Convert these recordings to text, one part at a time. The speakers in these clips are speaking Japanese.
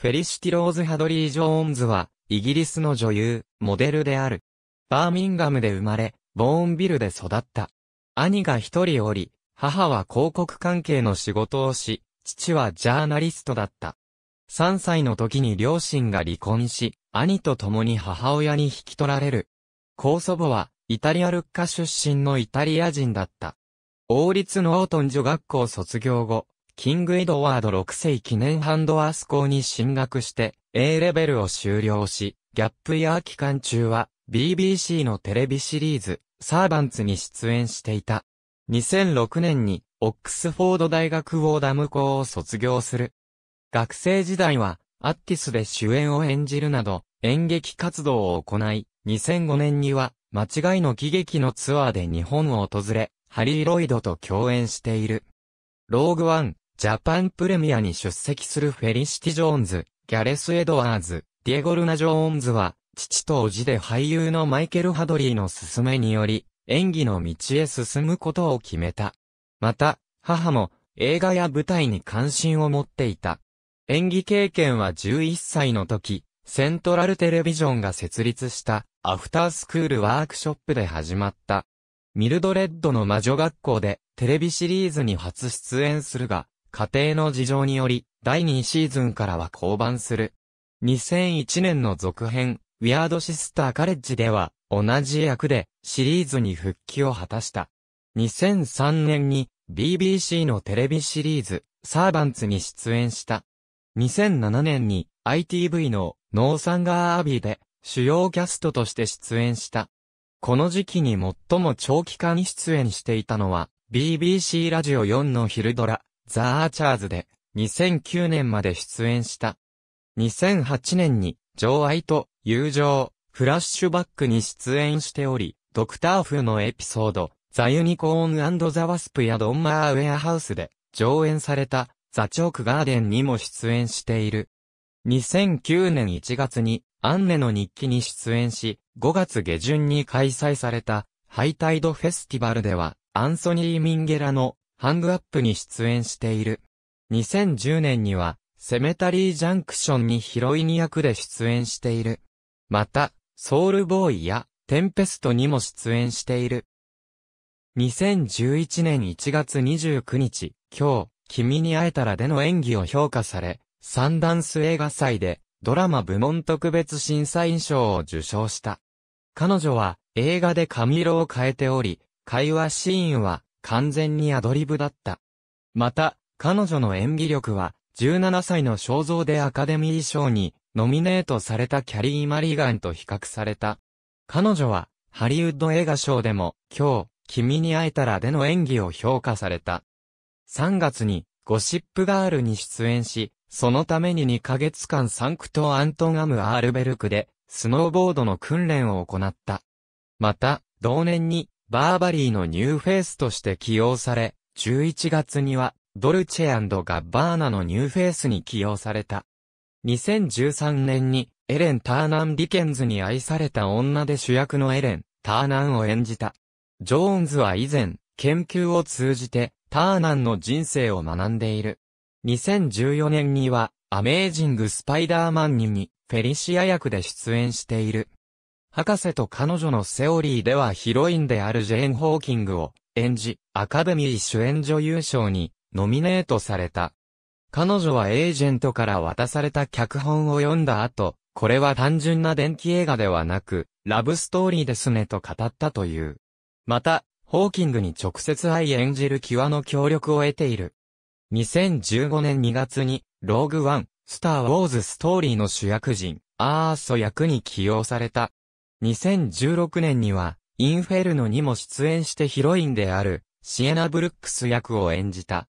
フェリシティ・ローズ・ハドリー・ジョーンズは、イギリスの女優、モデルである。バーミンガムで生まれ、ボーンビルで育った。兄が一人おり、母は広告関係の仕事をし、父はジャーナリストだった。3歳の時に両親が離婚し、兄と共に母親に引き取られる。高祖母は、イタリアルッカ出身のイタリア人だった。王立ノートン女学校卒業後、キングエドワード6世記念ハンドアース校に進学して A レベルを修了し、ギャップイヤー期間中は BBC のテレビシリーズサーバンツに出演していた。2006年にオックスフォード大学ウォーダム校を卒業する。学生時代はアッティスで主演を演じるなど演劇活動を行い、2005年には間違いの喜劇のツアーで日本を訪れ、ハリー・ロイドと共演している。ローグワン、ジャパンプレミアに出席するフェリシティ・ジョーンズ、ギャレス・エドワーズ、ディエゴルナ・ジョーンズは、父と叔父で俳優のマイケル・ハドリーの勧めにより、演技の道へ進むことを決めた。また、母も映画や舞台に関心を持っていた。演技経験は11歳の時、セントラルテレビジョンが設立したアフタースクールワークショップで始まった。ミルドレッドの魔女学校でテレビシリーズに初出演するが、家庭の事情により、第2シーズンからは降板する。2001年の続編、ウィアードシスターカレッジでは、同じ役で、シリーズに復帰を果たした。2003年に、BBC のテレビシリーズ、サーバンツに出演した。2007年に、ITV の、ノーサンガーアビーで、主要キャストとして出演した。この時期に最も長期間に出演していたのは、BBC ラジオ4の昼ドラ、ザ・アーチャーズで2009年まで出演した。2008年に情愛と友情、フラッシュバックに出演しており、ドクター風のエピソード、ザ・ユニコーンザ・ワスプやドンマーウェアハウスで上演されたザ・チョークガーデンにも出演している。2009年1月にアンネの日記に出演し、5月下旬に開催されたハイタイドフェスティバルではアンソニー・ミンゲラのハングアップに出演している。2010年には、セメタリージャンクションにヒロイン役で出演している。また、ソウルボーイや、テンペストにも出演している。2011年1月29日、今日、君に会えたらでの演技を評価され、サンダンス映画祭で、ドラマ部門特別審査員賞を受賞した。彼女は、映画で髪色を変えており、会話シーンは、完全にアドリブだった。また、彼女の演技力は、17歳の肖像でアカデミー賞にノミネートされたキャリー・マリーガンと比較された。彼女は、ハリウッド映画賞でも、今日、君に会えたらでの演技を評価された。3月に、ゴシップガールに出演し、そのために2ヶ月間サンクトアントガム・アールベルクで、スノーボードの訓練を行った。また、同年に、バーバリーのニューフェイスとして起用され、11月には、ドルチェガッバーナのニューフェイスに起用された。2013年に、エレン・ターナン・ディケンズに愛された女で主役のエレン、ターナンを演じた。ジョーンズは以前、研究を通じて、ターナンの人生を学んでいる。2014年には、アメージング・スパイダーマンにに、フェリシア役で出演している。博士と彼女のセオリーではヒロインであるジェーン・ホーキングを演じ、アカデミー主演女優賞にノミネートされた。彼女はエージェントから渡された脚本を読んだ後、これは単純な電気映画ではなく、ラブストーリーですねと語ったという。また、ホーキングに直接愛演じる際の協力を得ている。2015年2月に、ローグワン、スター・ウォーズ・ストーリーの主役人、アーソ役に起用された。2016年には、インフェルノにも出演してヒロインである、シエナ・ブルックス役を演じた。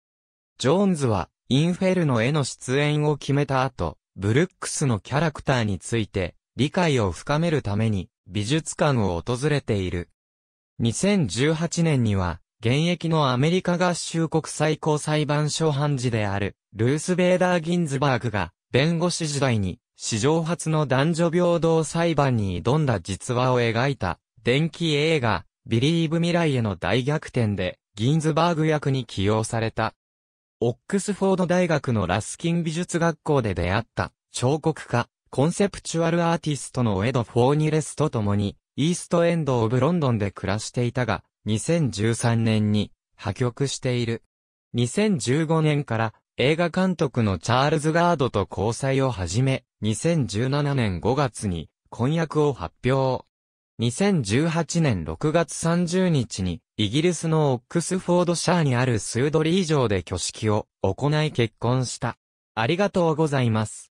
ジョーンズは、インフェルノへの出演を決めた後、ブルックスのキャラクターについて、理解を深めるために、美術館を訪れている。2018年には、現役のアメリカ合衆国最高裁判所判事である、ルース・ベーダー・ギンズバーグが、弁護士時代に、史上初の男女平等裁判に挑んだ実話を描いた、電気映画、ビリーブ未来への大逆転で、ギンズバーグ役に起用された。オックスフォード大学のラスキン美術学校で出会った、彫刻家、コンセプチュアルアーティストのエド・フォーニレスと共に、イーストエンド・オブ・ロンドンで暮らしていたが、2013年に破局している。2015年から映画監督のチャールズ・ガードと交際を始め、2017年5月に婚約を発表。2018年6月30日に、イギリスのオックスフォードシャーにあるスードリー城で挙式を行い結婚した。ありがとうございます。